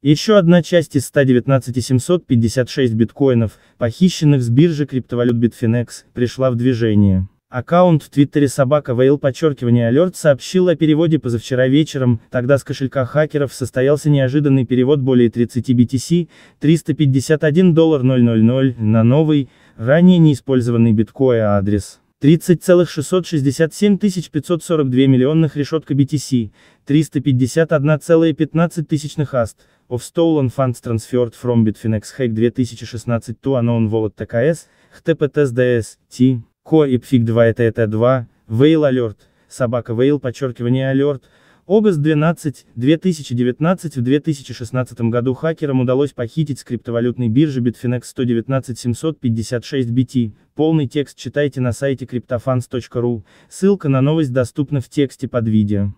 Еще одна часть из 119 756 биткоинов, похищенных с биржи криптовалют Bitfinex, пришла в движение. Аккаунт в твиттере собака Вейл подчеркивание алерт сообщил о переводе позавчера вечером, тогда с кошелька хакеров состоялся неожиданный перевод более 30 BTC, 351 доллар 000, на новый, ранее неиспользованный биткоин адрес. 30,667 542 миллионных решетка BTC, 351,15 аст, of stolen funds transferred from Bitfinex Hack 2016 to unknown wallet TKS, HTPTSDS, T, CoIP FIG 2 это 2, Veil Alert, собака Veil подчеркивание Alert, Огас 12, 2019 В 2016 году хакерам удалось похитить с криптовалютной биржи Bitfinex 119 756 BT. Полный текст читайте на сайте cryptofans.ru, ссылка на новость доступна в тексте под видео.